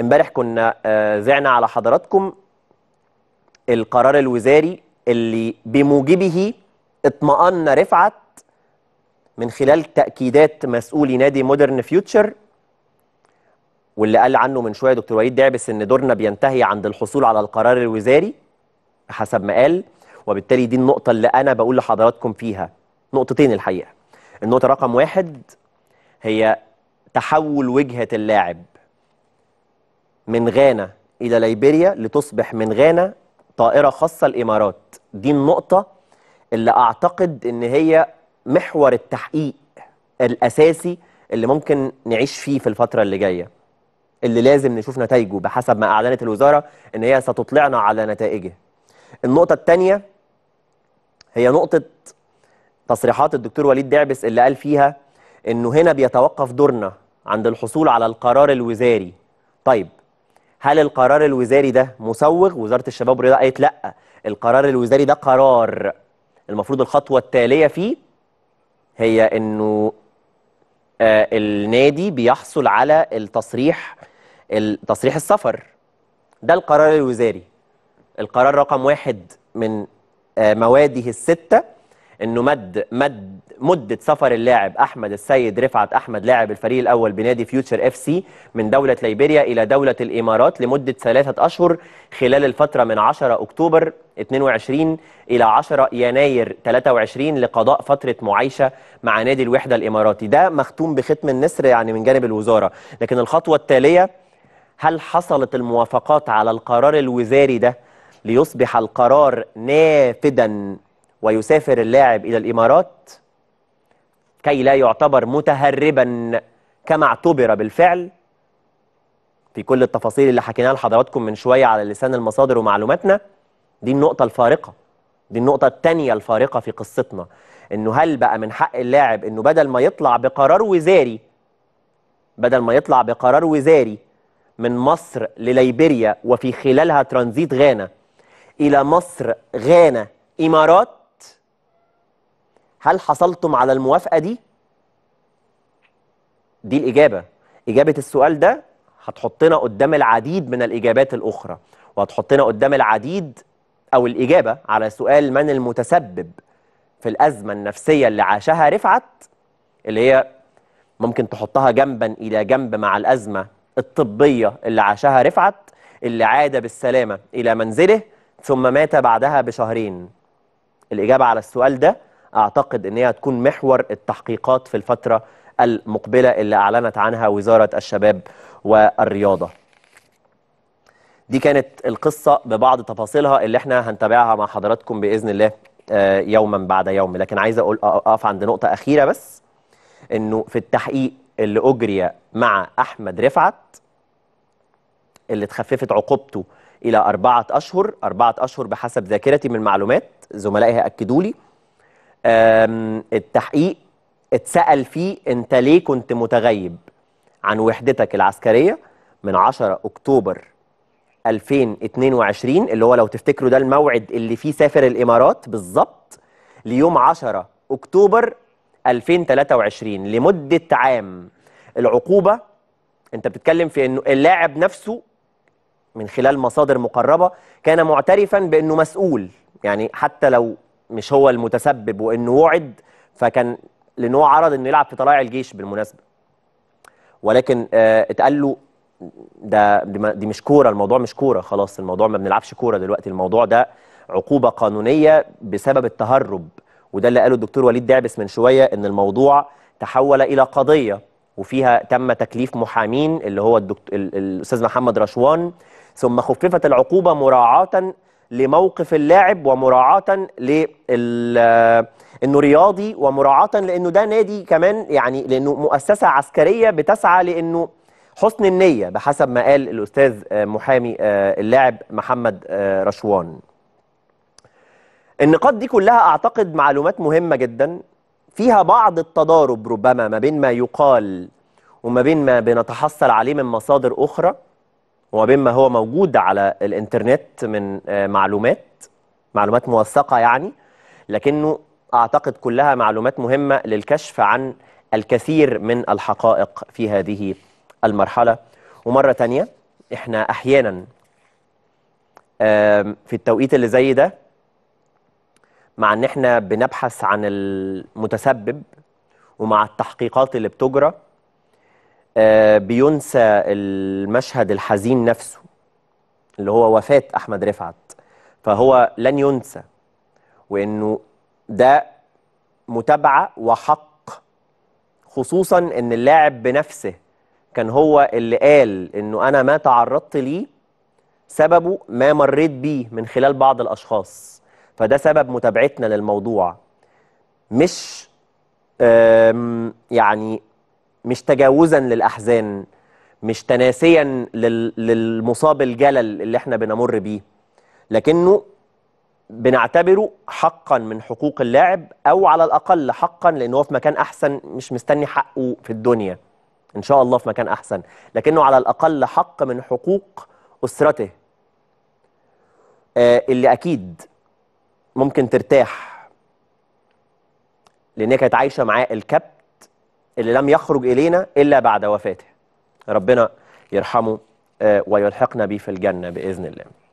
امبارح كنا ذعنا آه، على حضراتكم القرار الوزاري اللي بموجبه اطمأن رفعت من خلال تأكيدات مسؤولي نادي مودرن فيوتشر واللي قال عنه من شويه دكتور وليد دعبس ان دورنا بينتهي عند الحصول على القرار الوزاري حسب ما قال وبالتالي دي النقطه اللي انا بقول لحضراتكم فيها نقطتين الحقيقه النقطه رقم واحد هي تحول وجهه اللاعب من غانا إلى ليبيريا لتصبح من غانا طائرة خاصة الإمارات دي النقطة اللي أعتقد إن هي محور التحقيق الأساسي اللي ممكن نعيش فيه في الفترة اللي جاية اللي لازم نشوف نتائجه بحسب ما أعلنت الوزارة إن هي ستطلعنا على نتائجه النقطة الثانية هي نقطة تصريحات الدكتور وليد دعبس اللي قال فيها إنه هنا بيتوقف دورنا عند الحصول على القرار الوزاري طيب هل القرار الوزاري ده مسوغ وزاره الشباب والرياضه قالت لا القرار الوزاري ده قرار المفروض الخطوه التاليه فيه هي انه آه النادي بيحصل على التصريح التصريح السفر ده القرار الوزاري القرار رقم واحد من آه مواده السته انه مد مد مده سفر اللاعب احمد السيد رفعت احمد لاعب الفريق الاول بنادي فيوتشر اف سي من دوله ليبيريا الى دوله الامارات لمده ثلاثه اشهر خلال الفتره من 10 اكتوبر 22 الى 10 يناير 23 لقضاء فتره معايشه مع نادي الوحده الاماراتي ده مختوم بختم النسر يعني من جانب الوزاره لكن الخطوه التاليه هل حصلت الموافقات على القرار الوزاري ده ليصبح القرار نافذا ويسافر اللاعب إلى الإمارات كي لا يعتبر متهربا كما اعتبر بالفعل في كل التفاصيل اللي حكيناها لحضراتكم من شوية على لسان المصادر ومعلوماتنا دي النقطة الفارقة دي النقطة الثانية الفارقة في قصتنا انه هل بقى من حق اللاعب انه بدل ما يطلع بقرار وزاري بدل ما يطلع بقرار وزاري من مصر لليبيريا وفي خلالها ترانزيت غانا الى مصر غانا امارات هل حصلتم على الموافقه دي دي الاجابه اجابه السؤال ده هتحطنا قدام العديد من الاجابات الاخرى وهتحطنا قدام العديد او الاجابه على سؤال من المتسبب في الازمه النفسيه اللي عاشها رفعت اللي هي ممكن تحطها جنبا الى جنب مع الازمه الطبيه اللي عاشها رفعت اللي عاد بالسلامه الى منزله ثم مات بعدها بشهرين الاجابه على السؤال ده اعتقد ان هي هتكون محور التحقيقات في الفتره المقبله اللي اعلنت عنها وزاره الشباب والرياضه دي كانت القصة ببعض تفاصيلها اللي احنا هنتابعها مع حضراتكم بإذن الله آه، يوما بعد يوم لكن عايز أقول أقف عند نقطة أخيرة بس إنه في التحقيق اللي أجري مع أحمد رفعت اللي تخففت عقوبته إلى أربعة أشهر أربعة أشهر بحسب ذاكرتي من معلومات زملائي أكدوا لي التحقيق اتسأل فيه انت ليه كنت متغيب عن وحدتك العسكرية من 10 أكتوبر 2022 اللي هو لو تفتكروا ده الموعد اللي فيه سافر الإمارات بالظبط ليوم 10 أكتوبر 2023 لمدة عام العقوبة انت بتتكلم في انه اللاعب نفسه من خلال مصادر مقربة كان معترفا بأنه مسؤول يعني حتى لو مش هو المتسبب وانه وعد فكان لنوع عرض انه يلعب في طلائع الجيش بالمناسبه ولكن آه اتقال له ده دي مش كوره الموضوع مش كوره خلاص الموضوع ما بنلعبش كوره دلوقتي الموضوع ده عقوبه قانونيه بسبب التهرب وده اللي قاله الدكتور وليد دعبس من شويه ان الموضوع تحول الى قضيه وفيها تم تكليف محامين اللي هو الدكتور الاستاذ محمد رشوان ثم خففت العقوبه مراعاه لموقف اللاعب ومراعاة لل انه رياضي ومراعاة لانه ده نادي كمان يعني لانه مؤسسة عسكرية بتسعى لانه حسن النية بحسب ما قال الاستاذ آه، محامي آه، اللاعب محمد آه، رشوان النقاط دي كلها اعتقد معلومات مهمة جدا فيها بعض التضارب ربما ما بين ما يقال وما بين ما بنتحصل عليه من مصادر اخرى وبين ما هو موجود على الانترنت من آه، معلومات معلومات موثقه يعني لكنه اعتقد كلها معلومات مهمه للكشف عن الكثير من الحقائق في هذه المرحله ومره تانية احنا احيانا في التوقيت اللي زي ده مع ان احنا بنبحث عن المتسبب ومع التحقيقات اللي بتجرى آه، بينسى المشهد الحزين نفسه اللي هو وفاة أحمد رفعت فهو لن ينسى وإنه ده متابعة وحق خصوصا إن اللاعب بنفسه كان هو اللي قال إنه أنا ما تعرضت ليه سببه ما مريت بيه من خلال بعض الأشخاص فده سبب متابعتنا للموضوع مش يعني مش تجاوزا للاحزان مش تناسيا للمصاب الجلل اللي احنا بنمر بيه لكنه بنعتبره حقا من حقوق اللاعب او على الاقل حقا لان هو في مكان احسن مش مستني حقه في الدنيا ان شاء الله في مكان احسن لكنه على الاقل حق من حقوق اسرته آه، اللي اكيد ممكن ترتاح لانها كانت عايشه معاه الكبت اللي لم يخرج إلينا إلا بعد وفاته ربنا يرحمه آه، ويلحقنا به في الجنة بإذن الله